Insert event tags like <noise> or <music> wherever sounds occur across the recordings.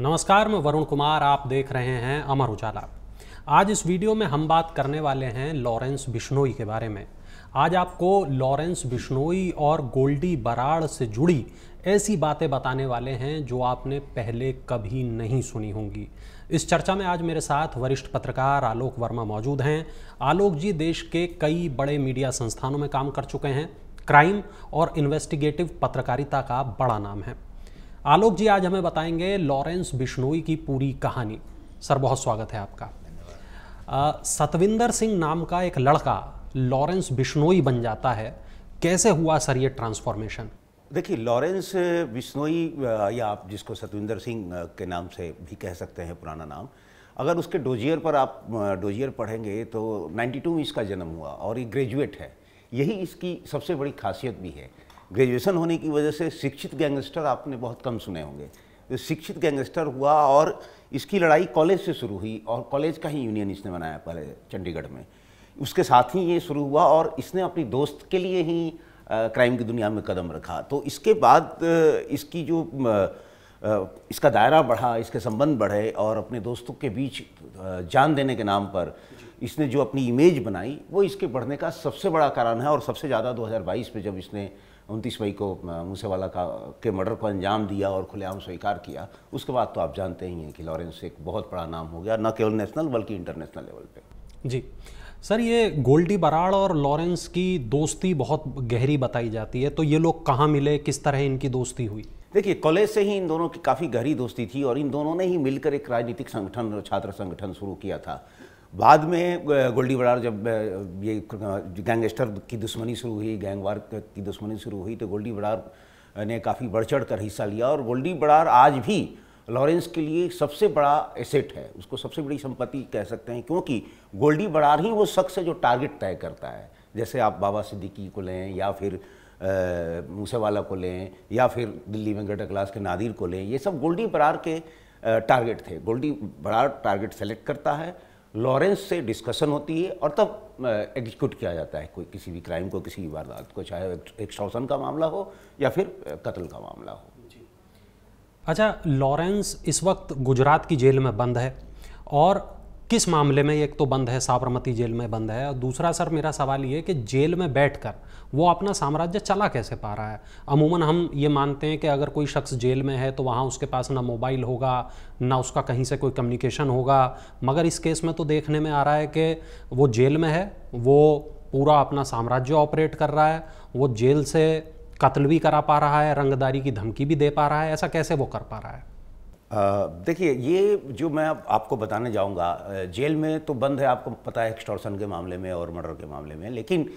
नमस्कार मैं वरुण कुमार आप देख रहे हैं अमर उजाला आज इस वीडियो में हम बात करने वाले हैं लॉरेंस बिश्नोई के बारे में आज आपको लॉरेंस बिश्नोई और गोल्डी बराड़ से जुड़ी ऐसी बातें बताने वाले हैं जो आपने पहले कभी नहीं सुनी होंगी इस चर्चा में आज मेरे साथ वरिष्ठ पत्रकार आलोक वर्मा मौजूद हैं आलोक जी देश के कई बड़े मीडिया संस्थानों में काम कर चुके हैं क्राइम और इन्वेस्टिगेटिव पत्रकारिता का बड़ा नाम है आलोक जी आज हमें बताएंगे लॉरेंस बिश्नोई की पूरी कहानी सर बहुत स्वागत है आपका सतविंदर सिंह नाम का एक लड़का लॉरेंस बिश्नोई बन जाता है कैसे हुआ सर ये ट्रांसफॉर्मेशन देखिए लॉरेंस बिश्नोई या आप जिसको सतविंदर सिंह के नाम से भी कह सकते हैं पुराना नाम अगर उसके डोजियर पर आप डोजियर पढ़ेंगे तो 92 में इसका जन्म हुआ और ये ग्रेजुएट है यही इसकी सबसे बड़ी खासियत भी है ग्रेजुएशन होने की वजह से शिक्षित गैंगस्टर आपने बहुत कम सुने होंगे तो शिक्षित गैंगस्टर हुआ और इसकी लड़ाई कॉलेज से शुरू हुई और कॉलेज का ही यूनियन इसने बनाया पहले चंडीगढ़ में उसके साथ ही ये शुरू हुआ और इसने अपनी दोस्त के लिए ही क्राइम की दुनिया में कदम रखा तो इसके बाद इसकी जो इसका दायरा बढ़ा इसके संबंध बढ़े और अपने दोस्तों के बीच जान देने के नाम पर इसने जो अपनी इमेज बनाई वो इसके बढ़ने का सबसे बड़ा कारण है और सबसे ज़्यादा 2022 में जब इसने उनतीस मई को मूसेवाला का के मर्डर को अंजाम दिया और खुलेआम स्वीकार किया उसके बाद तो आप जानते ही हैं कि लॉरेंस एक बहुत बड़ा नाम हो गया न केवल नेशनल बल्कि इंटरनेशनल लेवल पर जी सर ये गोल्डी बराड़ और लॉरेंस की दोस्ती बहुत गहरी बताई जाती है तो ये लोग कहाँ मिले किस तरह इनकी दोस्ती हुई देखिए कॉलेज से ही इन दोनों की काफ़ी गहरी दोस्ती थी और इन दोनों ने ही मिलकर एक राजनीतिक संगठन छात्र संगठन शुरू किया था बाद में गोल्डी बड़ार जब ये गैंगस्टर की दुश्मनी शुरू हुई गैंगवार की दुश्मनी शुरू हुई तो गोल्डी बरार ने काफ़ी बढ़ चढ़ कर हिस्सा लिया और गोल्डी बड़ार आज भी लॉरेंस के लिए सबसे बड़ा एसेट है उसको सबसे बड़ी संपत्ति कह सकते हैं क्योंकि गोल्डी बड़ार ही वो शख्स है जो टारगेट तय करता है जैसे आप बाबा सिद्दीकी को लें या फिर मूसेवाला को लें या फिर दिल्ली में गटर क्लास के नादिर को लें ये सब गोल्डी बरार के टारगेट थे गोल्डी बरार टारगेट सेलेक्ट करता है लॉरेंस से डिस्कशन होती है और तब एग्जीक्यूट किया जाता है कोई किसी भी क्राइम को किसी भी वारदात को चाहे एक शोषण का मामला हो या फिर कत्ल का मामला हो अच्छा लॉरेंस इस वक्त गुजरात की जेल में बंद है और किस मामले में एक तो बंद है साबरमती जेल में बंद है और दूसरा सर मेरा सवाल ये कि जेल में बैठकर वो अपना साम्राज्य चला कैसे पा रहा है अमूमन हम ये मानते हैं कि अगर कोई शख्स जेल में है तो वहाँ उसके पास ना मोबाइल होगा ना उसका कहीं से कोई कम्युनिकेशन होगा मगर इस केस में तो देखने में आ रहा है कि वो जेल में है वो पूरा अपना साम्राज्य ऑपरेट कर रहा है वो जेल से कत्ल भी करा पा रहा है रंगदारी की धमकी भी दे पा रहा है ऐसा कैसे वो कर पा रहा है देखिए ये जो मैं आपको बताने जाऊंगा जेल में तो बंद है आपको पता है एक्सटॉर्सन के मामले में और मर्डर के मामले में लेकिन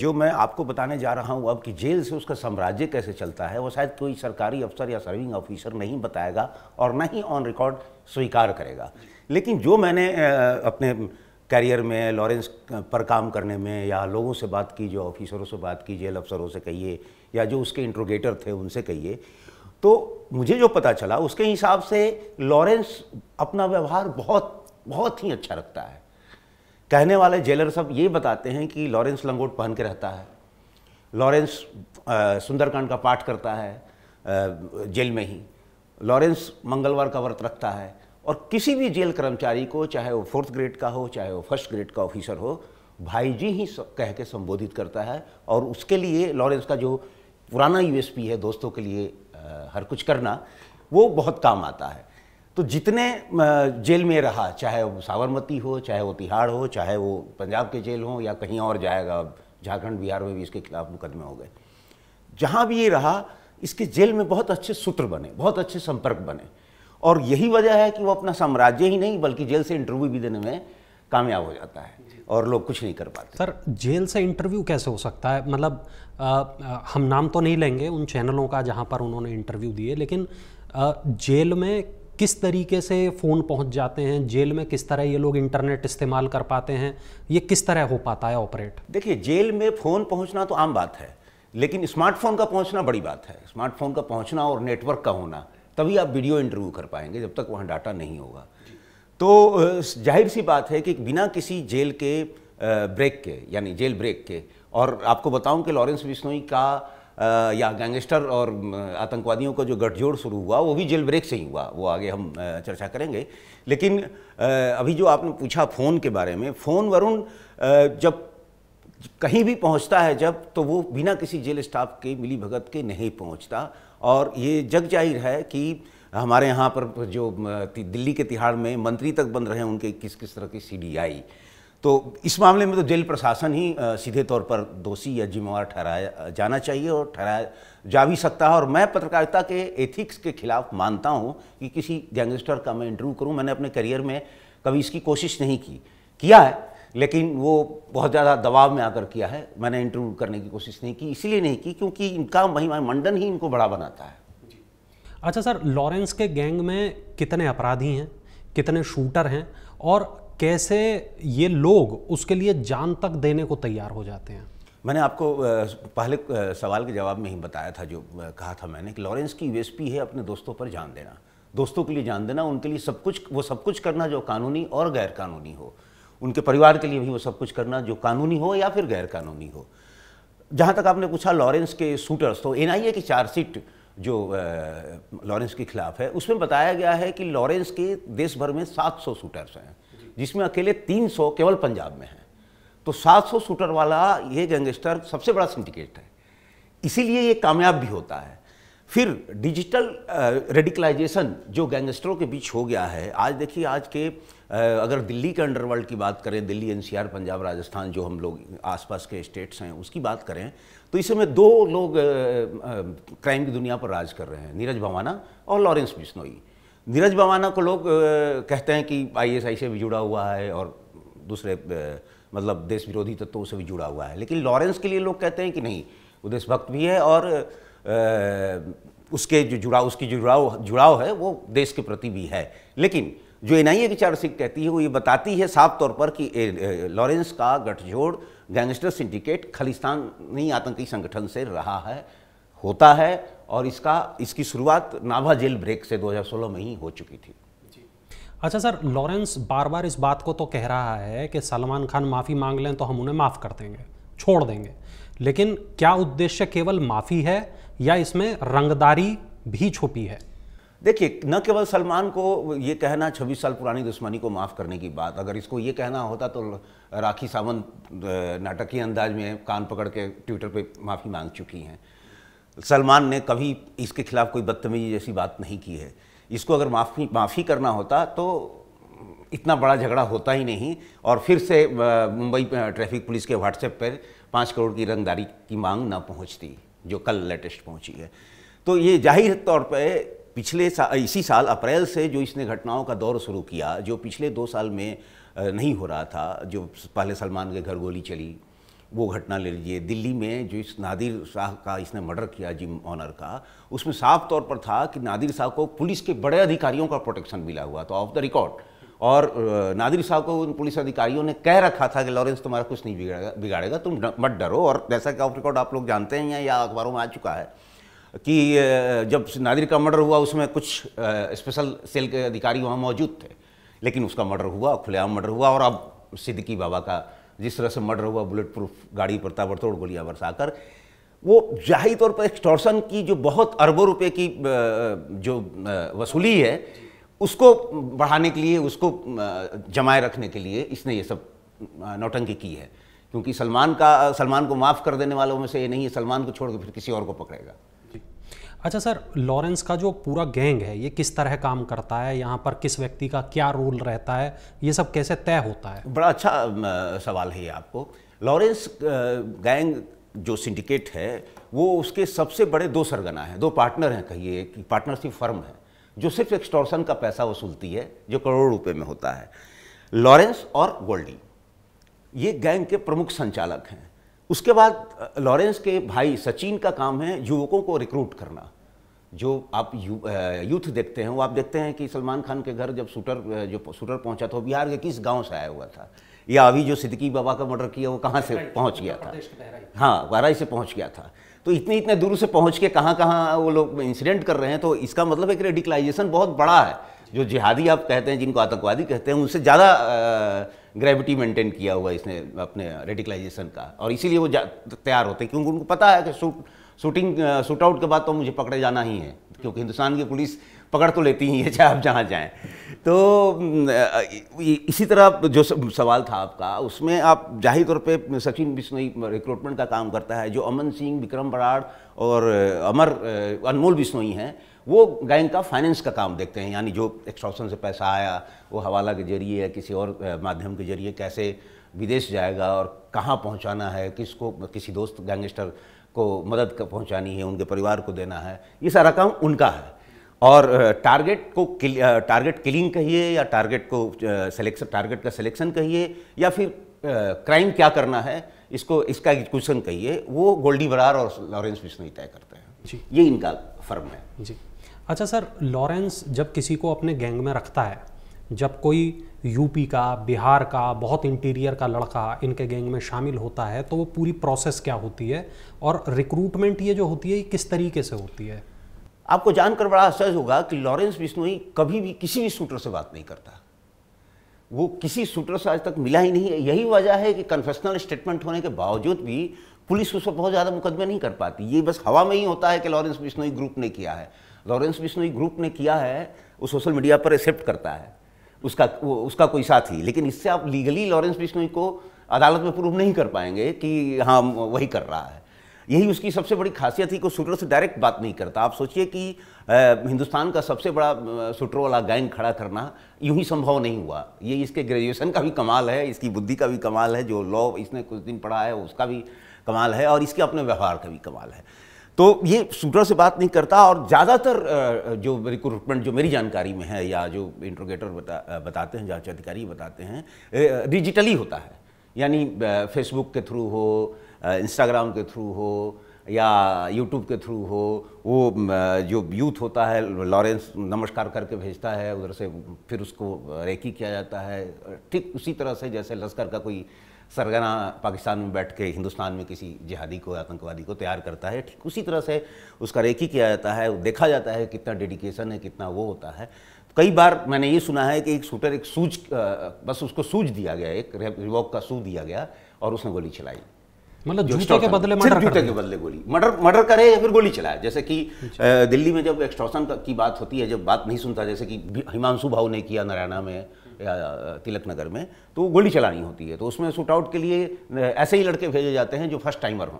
जो मैं आपको बताने जा रहा हूँ अब कि जेल से उसका साम्राज्य कैसे चलता है वो शायद कोई सरकारी अफसर या सर्विंग ऑफिसर नहीं बताएगा और ना ही ऑन रिकॉर्ड स्वीकार करेगा लेकिन जो मैंने अपने कैरियर में लॉरेंस पर काम करने में या लोगों से बात की जो ऑफिसरों से बात की जेल अफसरों से कहिए या जो उसके इंट्रोगेटर थे उनसे कहिए तो मुझे जो पता चला उसके हिसाब से लॉरेंस अपना व्यवहार बहुत बहुत ही अच्छा रखता है कहने वाले जेलर सब ये बताते हैं कि लॉरेंस लंगोट पहन के रहता है लॉरेंस सुंदरकांड का पाठ करता है आ, जेल में ही लॉरेंस मंगलवार का व्रत रखता है और किसी भी जेल कर्मचारी को चाहे वो फोर्थ ग्रेड का हो चाहे वो फर्स्ट ग्रेड का ऑफिसर हो भाई जी ही कह के संबोधित करता है और उसके लिए लॉरेंस का जो पुराना यूएसपी है दोस्तों के लिए हर कुछ करना वो बहुत काम आता है तो जितने जेल में रहा चाहे वो साबरमती हो चाहे वो तिहाड़ हो चाहे वो पंजाब के जेल हो या कहीं और जाएगा झारखंड बिहार में भी इसके खिलाफ मुकदमे हो गए जहाँ भी ये रहा इसके जेल में बहुत अच्छे सूत्र बने बहुत अच्छे संपर्क बने और यही वजह है कि वो अपना साम्राज्य ही नहीं बल्कि जेल से इंटरव्यू भी देने में कामयाब हो जाता है और लोग कुछ नहीं कर पाते सर जेल से इंटरव्यू कैसे हो सकता है मतलब हम नाम तो नहीं लेंगे उन चैनलों का जहाँ पर उन्होंने इंटरव्यू दिए लेकिन आ, जेल में किस तरीके से फ़ोन पहुंच जाते हैं जेल में किस तरह ये लोग इंटरनेट इस्तेमाल कर पाते हैं ये किस तरह हो पाता है ऑपरेट देखिए जेल में फ़ोन पहुंचना तो आम बात है लेकिन स्मार्टफोन का पहुंचना बड़ी बात है स्मार्टफोन का पहुंचना और नेटवर्क का होना तभी आप वीडियो इंटरव्यू कर पाएंगे जब तक वहाँ डाटा नहीं होगा तो जाहिर सी बात है कि बिना किसी जेल के ब्रेक के यानी जेल ब्रेक के और आपको बताऊं कि लॉरेंस बिश्नोई का या गैंगस्टर और आतंकवादियों का जो गठजोड़ शुरू हुआ वो भी जेल ब्रेक से ही हुआ वो आगे हम चर्चा करेंगे लेकिन अभी जो आपने पूछा फ़ोन के बारे में फ़ोन वरुण जब कहीं भी पहुंचता है जब तो वो बिना किसी जेल स्टाफ के मिली भगत के नहीं पहुंचता और ये जग जाहिर है कि हमारे यहाँ पर जो दिल्ली के तिहाड़ में मंत्री तक बन रहे हैं उनके किस किस तरह की सी आई तो इस मामले में तो जेल प्रशासन ही सीधे तौर पर दोषी या जिम्मेवार ठहराया जाना चाहिए और ठहराया जा भी सकता है और मैं पत्रकारिता के एथिक्स के खिलाफ मानता हूँ कि किसी गैंगस्टर का मैं इंटरव्यू करूँ मैंने अपने करियर में कभी इसकी कोशिश नहीं की किया है लेकिन वो बहुत ज़्यादा दबाव में आकर किया है मैंने इंटरव्यू करने की कोशिश नहीं की इसलिए नहीं की क्योंकि इनका महिमा मंडन ही इनको बड़ा बनाता है अच्छा सर लॉरेंस के गैंग में कितने अपराधी हैं कितने शूटर हैं और कैसे ये लोग उसके लिए जान तक देने को तैयार हो जाते हैं मैंने आपको पहले सवाल के जवाब में ही बताया था जो कहा था मैंने कि लॉरेंस की यूएसपी है अपने दोस्तों पर जान देना दोस्तों के लिए जान देना उनके लिए सब कुछ वो सब कुछ करना जो कानूनी और गैर कानूनी हो उनके परिवार के लिए भी वो सब कुछ करना जो कानूनी हो या फिर गैर कानूनी हो जहाँ तक आपने पूछा लॉरेंस के शूटर्स तो एनआईए की चार्जशीट जो लॉरेंस के खिलाफ है उसमें बताया गया है कि लॉरेंस के देश भर में 700 शूटर्स हैं जिसमें अकेले 300 केवल पंजाब में हैं तो 700 शूटर वाला ये गैंगस्टर सबसे बड़ा सिंडिकेट है इसीलिए ये कामयाब भी होता है फिर डिजिटल रेडिकलाइजेशन जो गैंगस्टरों के बीच हो गया है आज देखिए आज के अगर दिल्ली के अंडरवर्ल्ड की बात करें दिल्ली एनसीआर पंजाब राजस्थान जो हम लोग आसपास के स्टेट्स हैं उसकी बात करें तो इस समय दो लोग क्राइम की दुनिया पर राज कर रहे हैं नीरज भवाना और लॉरेंस बिश्नोई नीरज भवाना को लोग कहते हैं कि आईएसआई से भी जुड़ा हुआ है और दूसरे मतलब देश विरोधी तत्वों से भी जुड़ा हुआ है लेकिन लॉरेंस के लिए लोग कहते हैं कि नहीं वो देशभक्त भी है और उसके जो जुड़ाव उसकी जुड़ाव जुड़ाव है वो देश के प्रति भी है लेकिन जो एनआईए की चार्जशीट कहती है वो ये बताती है साफ तौर पर कि लॉरेंस का गठजोड़ गैंगस्टर सिंडिकेट खालिस्तानी आतंकी संगठन से रहा है होता है और इसका इसकी शुरुआत नाभा जेल ब्रेक से 2016 में ही हो चुकी थी अच्छा सर लॉरेंस बार बार इस बात को तो कह रहा है कि सलमान खान माफ़ी मांग लें तो हम उन्हें माफ़ कर देंगे छोड़ देंगे लेकिन क्या उद्देश्य केवल माफ़ी है या इसमें रंगदारी भी छुपी है देखिए न केवल सलमान को ये कहना छब्बीस साल पुरानी दुश्मनी को माफ़ करने की बात अगर इसको ये कहना होता तो राखी सावंत नाटकीय अंदाज में कान पकड़ के ट्विटर पे माफ़ी मांग चुकी हैं सलमान ने कभी इसके खिलाफ कोई बदतमीजी जैसी बात नहीं की है इसको अगर माफ़ी माफ़ी करना होता तो इतना बड़ा झगड़ा होता ही नहीं और फिर से मुंबई ट्रैफिक पुलिस के व्हाट्सएप पर पाँच करोड़ की रंगदारी की मांग ना पहुँचती जो कल लेटेस्ट पहुँची है तो ये जाहिर तौर पर पिछले सा, इसी साल अप्रैल से जो इसने घटनाओं का दौर शुरू किया जो पिछले दो साल में नहीं हो रहा था जो पहले सलमान के घर गोली चली वो घटना ले लीजिए दिल्ली में जो इस नादिर शाह का इसने मर्डर किया जिम ऑनर का उसमें साफ तौर पर था कि नादिर शाह को पुलिस के बड़े अधिकारियों का प्रोटेक्शन मिला हुआ था ऑफ द रिकॉर्ड और नादिर शाह को उन पुलिस अधिकारियों ने कह रखा था कि लॉरेंस तुम्हारा कुछ नहीं बिगाड़ेगा बिगाड़ेगा तुम मत डरो और जैसा कि ऑफ रिकॉर्ड आप लोग जानते हैं या अखबारों में आ चुका है कि जब नादिर का मर्डर हुआ उसमें कुछ स्पेशल सेल के अधिकारी वहाँ मौजूद थे लेकिन उसका मर्डर हुआ खुलेआम मर्डर हुआ और अब सिद्दीकी बाबा का जिस तरह से मर्डर हुआ बुलेट प्रूफ गाड़ी पर ताबड़तोड़ गोलियां बरसाकर वो जाहिर तौर पर एक्सटॉर्सन की जो बहुत अरबों रुपए की जो वसूली है उसको बढ़ाने के लिए उसको जमाए रखने के लिए इसने ये सब नौटंकी की है क्योंकि सलमान का सलमान को माफ़ कर देने वालों में से ये नहीं है सलमान को छोड़ के फिर किसी और को पकड़ेगा अच्छा सर लॉरेंस का जो पूरा गैंग है ये किस तरह काम करता है यहाँ पर किस व्यक्ति का क्या रोल रहता है ये सब कैसे तय होता है बड़ा अच्छा सवाल है ये आपको लॉरेंस गैंग जो सिंडिकेट है वो उसके सबसे बड़े दो सरगना हैं दो पार्टनर हैं कहिए कि पार्टनरशिप फर्म है जो सिर्फ एक्सटॉर्सन का पैसा वसूलती है जो करोड़ रुपए में होता है लॉरेंस और गोल्डी ये गैंग के प्रमुख संचालक हैं उसके बाद लॉरेंस के भाई सचिन का काम है युवकों को रिक्रूट करना जो आप यू, यूथ देखते हैं वो आप देखते हैं कि सलमान खान के घर जब शूटर जो शूटर पहुंचा था वो तो बिहार के किस गांव से आया हुआ था या अभी जो सिद्दीकी बाबा का मर्डर किया वो कहाँ से पहुंच गया था हाँ वाराई से पहुंच गया था तो इतने इतने दूर से पहुंच के कहाँ कहाँ वो लोग इंसिडेंट कर रहे हैं तो इसका मतलब है कि रेडिकलाइजेशन बहुत बड़ा है जो जिहादी आप कहते हैं जिनको आतंकवादी कहते हैं उनसे ज़्यादा ग्रेविटी मेंटेन किया हुआ इसने अपने रेडिकलाइजेशन का और इसीलिए वो तैयार होते हैं क्योंकि उनको पता है कि शूट शूटिंग शूट आउट के बाद तो मुझे पकड़े जाना ही है क्योंकि हिंदुस्तान की पुलिस पकड़ तो लेती ही है चाहे आप जहाँ जाएँ तो इसी तरह जो सवाल था आपका उसमें आप जाहिर तौर पे सचिन बिश्नोई रिक्रूटमेंट का काम करता है जो अमन सिंह विक्रम बराड़ और अमर अनमोल बिश्नोई हैं वो गैंग का फाइनेंस का काम देखते हैं यानी जो एक्सट्रॉक्शन से पैसा आया वो हवाला के जरिए या किसी और माध्यम के जरिए कैसे विदेश जाएगा और कहाँ पहुँचाना है किसको किसी दोस्त गैंगस्टर को मदद पहुँचानी है उनके परिवार को देना है ये सारा काम उनका है और टारगेट को किल, टारगेट किलिंग कहिए या टारगेट को सिलेक्शन टारगेट का सिलेक्शन कहिए या फिर क्राइम क्या करना है इसको इसका एग्जीक्यूशन कहिए वो गोल्डी बरार और लॉरेंस विश्नोई तय करते हैं जी ये इनका फर्म है जी अच्छा सर लॉरेंस जब किसी को अपने गैंग में रखता है जब कोई यूपी का बिहार का बहुत इंटीरियर का लड़का इनके गैंग में शामिल होता है तो वो पूरी प्रोसेस क्या होती है और रिक्रूटमेंट ये जो होती है ये किस तरीके से होती है आपको जानकर बड़ा आश्चर्य होगा कि लॉरेंस बिश्नोई कभी भी किसी भी शूटर से बात नहीं करता वो किसी शूटर से आज तक मिला ही नहीं है यही वजह है कि कन्फेशनल स्टेटमेंट होने के बावजूद भी पुलिस उस पर बहुत ज़्यादा मुकदमे नहीं कर पाती ये बस हवा में ही होता है कि लॉरेंस बिश्नोई ग्रुप ने किया है लॉरेंस बिश्नोई ग्रुप ने किया है वो सोशल मीडिया पर एक्सेप्ट करता है उसका वो, उसका कोई साथी लेकिन इससे आप लीगली लॉरेंस बिश्नोई को अदालत में प्रूव नहीं कर पाएंगे कि हाँ वही कर रहा है यही उसकी सबसे बड़ी खासियत थी कि शूटर से डायरेक्ट बात नहीं करता आप सोचिए कि हिंदुस्तान का सबसे बड़ा शूटरों वाला गैंग खड़ा करना यूं ही संभव नहीं हुआ ये इसके ग्रेजुएशन का भी कमाल है इसकी बुद्धि का भी कमाल है जो लॉ इसने कुछ दिन पढ़ा है उसका भी कमाल है और इसके अपने व्यवहार का भी कमाल है तो ये सूत्रों से बात नहीं करता और ज़्यादातर जो रिक्रूटमेंट जो मेरी जानकारी में है या जो इंट्रोगेटर बता बताते हैं जांच अधिकारी बताते हैं डिजिटली होता है यानी फेसबुक के थ्रू हो इंस्टाग्राम के थ्रू हो या यूट्यूब के थ्रू हो वो जो यूथ होता है लॉरेंस नमस्कार करके भेजता है उधर से फिर उसको रेकी किया जाता है ठीक उसी तरह से जैसे लश्कर का कोई सरगना पाकिस्तान में बैठ के हिंदुस्तान में किसी जिहादी को आतंकवादी को तैयार करता है ठीक उसी तरह से उसका रेखी किया जाता है देखा जाता है कितना डेडिकेशन है कितना वो होता है कई बार मैंने ये सुना है कि एक शूटर एक सूज बस उसको सूज दिया गया एक रिवॉक का सू दिया गया और उसने गोली चलाई मतलब जूते के बदले मर्डर जूते के बदले गोली मर्डर मर्डर करे या फिर गोली चलाए जैसे कि अच्छा। दिल्ली में जब एक्सट्रॉसन की बात होती है जब बात नहीं सुनता जैसे कि हिमांशु भाव ने किया नारायणा में तिलक नगर में तो गोली चलानी होती है तो उसमें शूट आउट के लिए ऐसे ही लड़के भेजे जाते हैं जो फर्स्ट टाइमर हों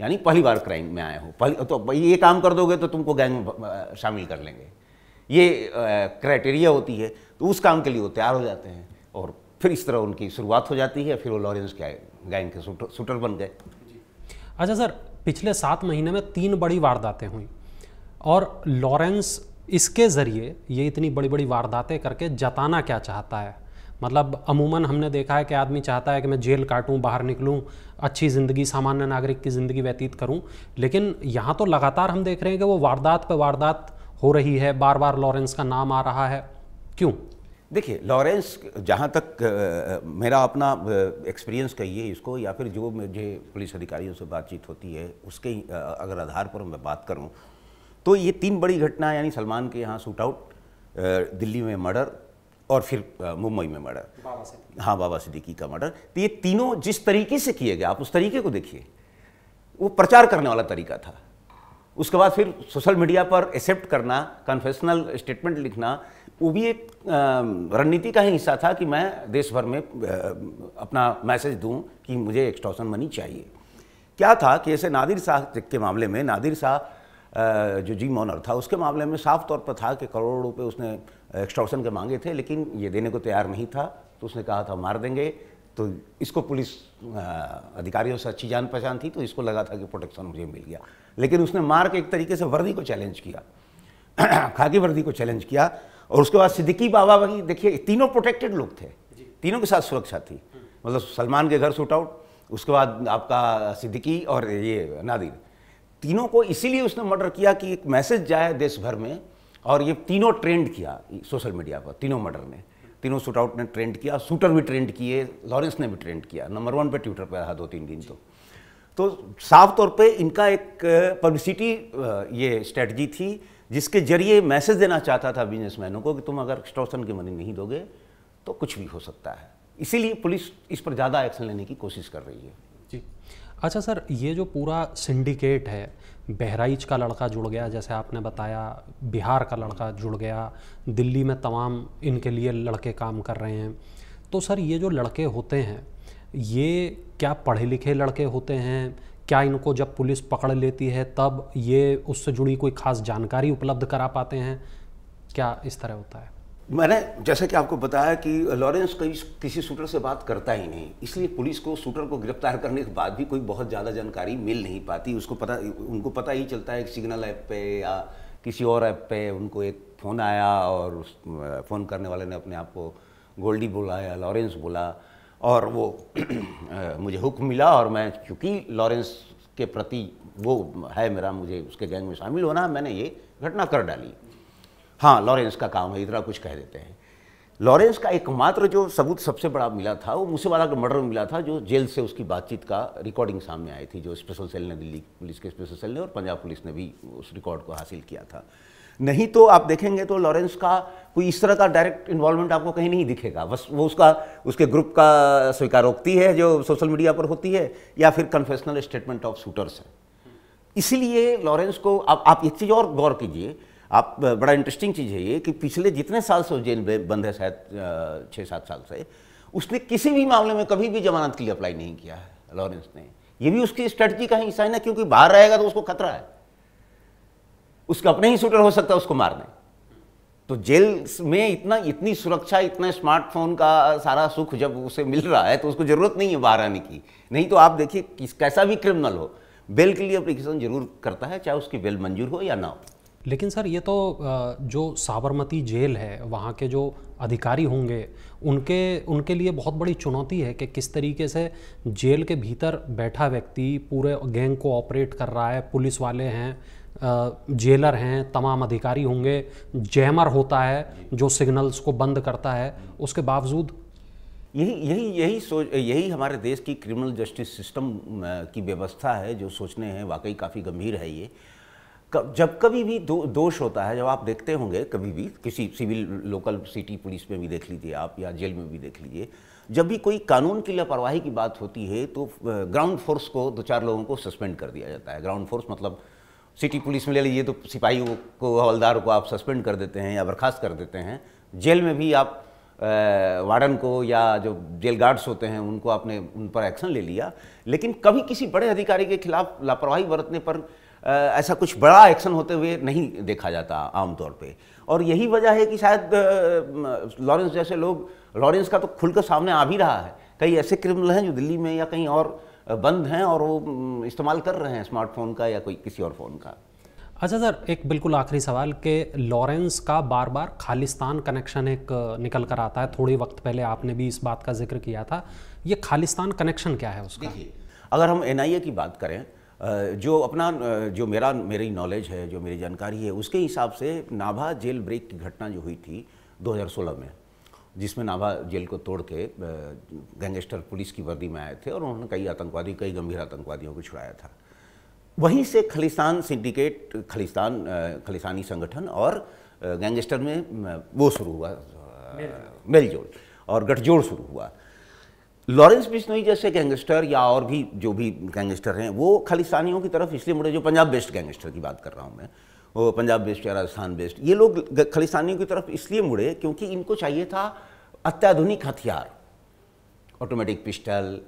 यानी पहली बार क्राइम में आए हो पहली तो ये काम कर दोगे तो तुमको गैंग में शामिल कर लेंगे ये क्राइटेरिया होती है तो उस काम के लिए वो तैयार हो जाते हैं और फिर इस तरह उनकी शुरुआत हो जाती है फिर वो लॉरेंस के गैंग के शूटर बन गए अच्छा सर पिछले सात महीने में तीन बड़ी वारदातें हुई और लॉरेंस इसके ज़रिए ये इतनी बड़ी बड़ी वारदातें करके जताना क्या चाहता है मतलब अमूमन हमने देखा है कि आदमी चाहता है कि मैं जेल काटूं बाहर निकलूं अच्छी ज़िंदगी सामान्य नागरिक की ज़िंदगी व्यतीत करूं लेकिन यहाँ तो लगातार हम देख रहे हैं कि वो वारदात पर वारदात हो रही है बार बार लॉरेंस का नाम आ रहा है क्यों देखिए लॉरेंस जहाँ तक आ, मेरा अपना एक्सपीरियंस कहिए इसको या फिर जो मुझे पुलिस अधिकारियों से बातचीत होती है उसके आ, अगर आधार पर मैं बात करूँ तो ये तीन बड़ी घटना यानी सलमान के यहाँ शूट आउट दिल्ली में मर्डर और फिर मुंबई में मर्डर बाबा हाँ बाबा सिद्दीकी का मर्डर तो ये तीनों जिस तरीके से किए गए आप उस तरीके को देखिए वो प्रचार करने वाला तरीका था उसके बाद फिर सोशल मीडिया पर एक्सेप्ट करना कन्फेशनल स्टेटमेंट लिखना वो भी एक रणनीति का ही हिस्सा था कि मैं देश भर में अपना मैसेज दूं कि मुझे एक्सटॉशन मनी चाहिए क्या था कि ऐसे नादिर शाह के मामले में नादिर शाह जो जिम ऑनर था उसके मामले में साफ तौर पर था कि करोड़ों रुपए उसने एक्सट्रॉक्शन के मांगे थे लेकिन ये देने को तैयार नहीं था तो उसने कहा था मार देंगे तो इसको पुलिस अधिकारियों से अच्छी जान पहचान थी तो इसको लगा था कि प्रोटेक्शन मुझे मिल गया लेकिन उसने मार के एक तरीके से वर्दी को चैलेंज किया <clears throat> खाकी वर्दी को चैलेंज किया और उसके बाद सिद्दीकी बाबा भाई देखिए तीनों प्रोटेक्टेड लोग थे तीनों के साथ सुरक्षा थी मतलब सलमान के घर शूट आउट उसके बाद आपका सिद्दीकी और ये नादिर तीनों को इसीलिए उसने मर्डर किया कि एक मैसेज जाए देश भर में और ये तीनों ट्रेंड किया सोशल मीडिया पर तीनों मर्डर ने तीनों शूटआउट ने ट्रेंड किया शूटर भी ट्रेंड किए लॉरेंस ने भी ट्रेंड किया नंबर वन पे ट्विटर पे रहा दो तीन दिन तो तो साफ तौर पे इनका एक पब्लिसिटी ये स्ट्रेटजी थी जिसके जरिए मैसेज देना चाहता था बिजनेसमैनों को कि तुम अगर एक्सटॉर्सन की मनी नहीं दोगे तो कुछ भी हो सकता है इसीलिए पुलिस इस पर ज़्यादा एक्शन लेने की कोशिश कर रही है अच्छा सर ये जो पूरा सिंडिकेट है बहराइच का लड़का जुड़ गया जैसे आपने बताया बिहार का लड़का जुड़ गया दिल्ली में तमाम इनके लिए लड़के काम कर रहे हैं तो सर ये जो लड़के होते हैं ये क्या पढ़े लिखे लड़के होते हैं क्या इनको जब पुलिस पकड़ लेती है तब ये उससे जुड़ी कोई खास जानकारी उपलब्ध करा पाते हैं क्या इस तरह होता है मैंने जैसा कि आपको बताया कि लॉरेंस कभी किसी शूटर से बात करता ही नहीं इसलिए पुलिस को शूटर को गिरफ्तार करने के बाद भी कोई बहुत ज़्यादा जानकारी मिल नहीं पाती उसको पता उनको पता ही चलता है एक सिग्नल ऐप पे या किसी और ऐप पे उनको एक फ़ोन आया और उस फ़ोन करने वाले ने अपने आप को गोल्डी बोला या लॉरेंस बोला और वो <clears throat> मुझे हुक्म मिला और मैं चूँकि लॉरेंस के प्रति वो है मेरा मुझे उसके गैंग में शामिल होना मैंने ये घटना कर डाली हाँ लॉरेंस का काम है इतना कुछ कह देते हैं लॉरेंस का एकमात्र जो सबूत सबसे बड़ा मिला था वो मूसेवाला के मर्डर में मिला था जो जेल से उसकी बातचीत का रिकॉर्डिंग सामने आई थी जो स्पेशल सेल ने दिल्ली पुलिस के स्पेशल सेल ने और पंजाब पुलिस ने भी उस रिकॉर्ड को हासिल किया था नहीं तो आप देखेंगे तो लॉरेंस का कोई इस तरह का डायरेक्ट इन्वॉल्वमेंट आपको कहीं नहीं दिखेगा बस वो उसका उसके ग्रुप का स्वीकारोक्ति है जो सोशल मीडिया पर होती है या फिर कन्फेशनल स्टेटमेंट ऑफ शूटर्स है इसीलिए लॉरेंस को आप आप एक चीज़ और गौर कीजिए आप बड़ा इंटरेस्टिंग चीज़ है ये कि पिछले जितने साल से वो जेल बंद है शायद छः सात साल से उसने किसी भी मामले में कभी भी जमानत के लिए अप्लाई नहीं किया है लॉरेंस ने ये भी उसकी स्ट्रेटजी का हिस्सा है ना क्योंकि बाहर रहेगा तो उसको खतरा है उसका अपने ही शूटर हो सकता है उसको मारने तो जेल में इतना इतनी सुरक्षा इतना स्मार्टफोन का सारा सुख जब उसे मिल रहा है तो उसको ज़रूरत नहीं है बाहर आने की नहीं तो आप देखिए किस कैसा भी क्रिमिनल हो बेल के लिए अप्लीकेशन जरूर करता है चाहे उसकी बेल मंजूर हो या ना हो लेकिन सर ये तो जो साबरमती जेल है वहाँ के जो अधिकारी होंगे उनके उनके लिए बहुत बड़ी चुनौती है कि किस तरीके से जेल के भीतर बैठा व्यक्ति पूरे गैंग को ऑपरेट कर रहा है पुलिस वाले हैं जेलर हैं तमाम अधिकारी होंगे जैमर होता है जो सिग्नल्स को बंद करता है उसके बावजूद यही यही यही सोच यही हमारे देश की क्रिमिनल जस्टिस सिस्टम की व्यवस्था है जो सोचने हैं वाकई काफ़ी गंभीर है ये जब कभी भी दो, दोष होता है जब आप देखते होंगे कभी भी किसी सिविल लोकल सिटी पुलिस में भी देख लीजिए आप या जेल में भी देख लीजिए जब भी कोई कानून की लापरवाही की बात होती है तो ग्राउंड फोर्स को दो चार लोगों को सस्पेंड कर दिया जाता है ग्राउंड फोर्स मतलब सिटी पुलिस में ले लीजिए तो सिपाहियों को हवलदार को आप सस्पेंड कर देते हैं या बर्खास्त कर देते हैं जेल में भी आप वार्डन को या जो जेल गार्ड्स होते हैं उनको आपने उन पर एक्शन ले लिया लेकिन कभी किसी बड़े अधिकारी के खिलाफ लापरवाही बरतने पर ऐसा कुछ बड़ा एक्शन होते हुए नहीं देखा जाता आमतौर पे और यही वजह है कि शायद लॉरेंस जैसे लोग लॉरेंस का तो खुलकर सामने आ भी रहा है कई ऐसे क्रिमिनल हैं जो दिल्ली में या कहीं और बंद हैं और वो इस्तेमाल कर रहे हैं स्मार्टफोन का या कोई किसी और फ़ोन का अच्छा सर एक बिल्कुल आखिरी सवाल के लॉरेंस का बार बार खालिस्तान कनेक्शन एक निकल कर आता है थोड़े वक्त पहले आपने भी इस बात का जिक्र किया था ये खालिस्तान कनेक्शन क्या है उसका देखिए अगर हम एन की बात करें जो अपना जो मेरा मेरी नॉलेज है जो मेरी जानकारी है उसके हिसाब से नाभा जेल ब्रेक की घटना जो हुई थी 2016 में जिसमें नाभा जेल को तोड़ के गैंगस्टर पुलिस की वर्दी में आए थे और उन्होंने कई आतंकवादी कई गंभीर आतंकवादियों को छुड़ाया था वहीं से खलिस्तान सिंडिकेट खलिस्तान खलिस्तानी संगठन और गैंगस्टर में वो शुरू हुआ मेलजोल और गठजोड़ शुरू हुआ लॉरेंस बिश्नोई जैसे गैंगस्टर या और भी जो भी गैंगस्टर हैं वो खालिस्तानियों की तरफ इसलिए मुड़े जो पंजाब बेस्ड गैंगस्टर की बात कर रहा हूँ मैं वो पंजाब बेस्ड या राजस्थान बेस्ड ये लोग खालिस्तानियों की तरफ इसलिए मुड़े क्योंकि इनको चाहिए था अत्याधुनिक हथियार ऑटोमेटिक पिस्टल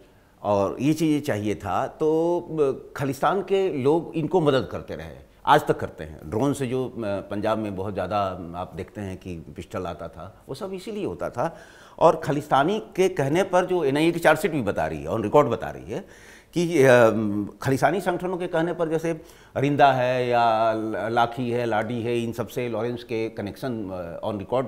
और ये चीज़ें चाहिए था तो खालिस्तान के लोग इनको मदद करते रहे आज तक करते हैं ड्रोन से जो पंजाब में बहुत ज़्यादा आप देखते हैं कि पिस्टल आता था वो सब इसीलिए होता था और खलिस्तानी के कहने पर जो एन की चार्जशीट भी बता रही है ऑन रिकॉर्ड बता रही है कि खलिस्तानी संगठनों के कहने पर जैसे रिंदा है या लाखी है लाडी है इन सबसे लॉरेंस के कनेक्शन ऑन रिकॉर्ड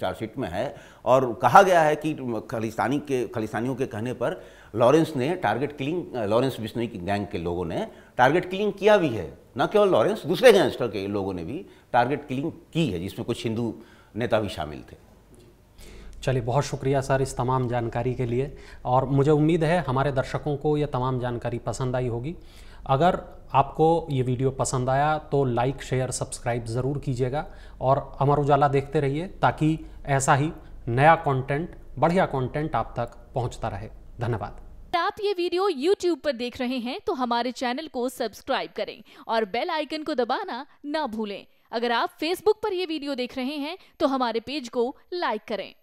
चार्जशीट में है और कहा गया है कि खलिस्तानी के खलिस्तानियों के कहने पर लॉरेंस ने टारगेट किलिंग लॉरेंस बिश्नोई की गैंग के लोगों ने टारगेट किलिंग किया भी है न केवल लॉरेंस दूसरे गैंगस्टर के लोगों ने भी टारगेट किलिंग की है जिसमें कुछ हिंदू नेता भी शामिल थे चलिए बहुत शुक्रिया सर इस तमाम जानकारी के लिए और मुझे उम्मीद है हमारे दर्शकों को ये तमाम जानकारी पसंद आई होगी अगर आपको ये वीडियो पसंद आया तो लाइक शेयर सब्सक्राइब ज़रूर कीजिएगा और अमर उजाला देखते रहिए ताकि ऐसा ही नया कंटेंट बढ़िया कंटेंट आप तक पहुंचता रहे धन्यवाद आप ये वीडियो YouTube पर देख रहे हैं तो हमारे चैनल को सब्सक्राइब करें और बेल आइकन को दबाना ना भूलें अगर आप Facebook पर यह वीडियो देख रहे हैं तो हमारे पेज को लाइक करें